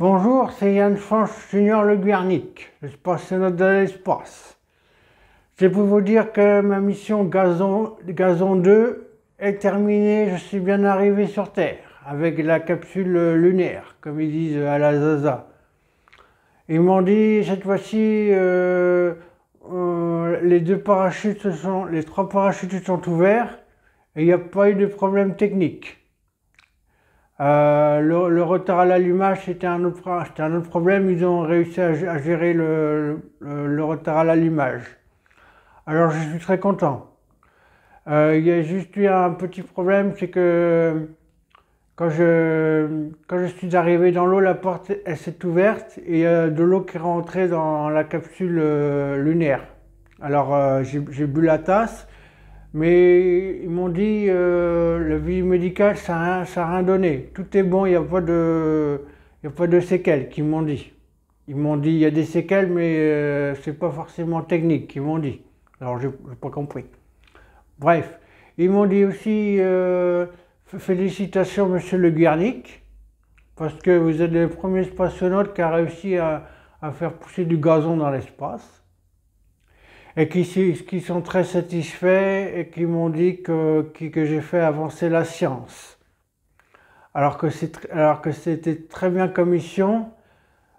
Bonjour, c'est Yann Franch, Junior Le Guernic, spationaute de l'espace. Je peux vous dire que ma mission Gazon, Gazon 2 est terminée, je suis bien arrivé sur Terre, avec la capsule lunaire, comme ils disent à la Zaza. Ils m'ont dit, cette fois-ci, euh, euh, les les trois parachutes sont ouverts, et il n'y a pas eu de problème technique. Euh, le, retard à l'allumage, c'était un, autre, un problème. Ils ont réussi à, gérer le, retard à l'allumage. Alors je suis très content. Euh, il y a juste eu un petit problème, c'est que quand je, suis arrivé dans l'eau, la porte elle s'est ouverte et il y a de l'eau qui est rentrée dans la capsule euh, lunaire. Alors j'ai bu la tasse mais ils m'ont dit, euh, la vie médicale, ça n'a rien donné. Tout est bon, il n'y a, pas de, séquelles, qu'ils m'ont dit. Ils m'ont dit, il y a des séquelles, mais euh, ce n'est pas forcément technique, qu'ils m'ont dit. Alors, je n'ai pas compris. Bref, ils m'ont dit aussi, euh, félicitations, monsieur Le Guernic, parce que vous êtes le premier spationaute qui a réussi à faire pousser du gazon dans l'espace et qui, sont très satisfaits et qui m'ont dit que, que j'ai fait avancer la science. Alors que c'était très bien commission,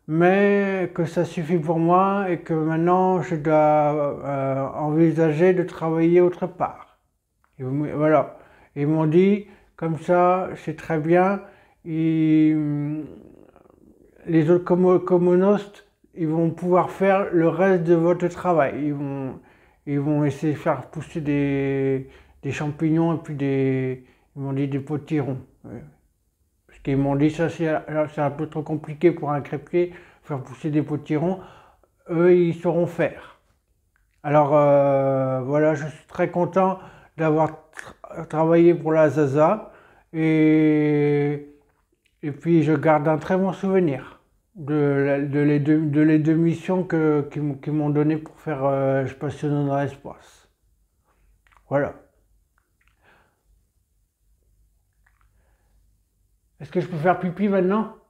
mais que ça suffit pour moi et que maintenant je dois euh, envisager de travailler autre part. voilà, ils m'ont dit comme ça, c'est très bien. les autres communostes ils vont pouvoir faire le reste de votre travail. Ils vont, ils vont essayer de faire pousser des, champignons et puis des, ils m'ont dit des potirons. Parce qu'ils m'ont dit ça c'est un peu trop compliqué pour un crêpier, faire pousser des potirons. Eux, ils sauront faire. Alors euh, voilà, je suis très content d'avoir travaillé pour la Zaza et, et puis je garde un très bon souvenir de, les deux, de, les, deux, missions que, qui, m'ont donné pour faire euh, Je passionne dans l'espace. Voilà. Est-ce que je peux faire pipi maintenant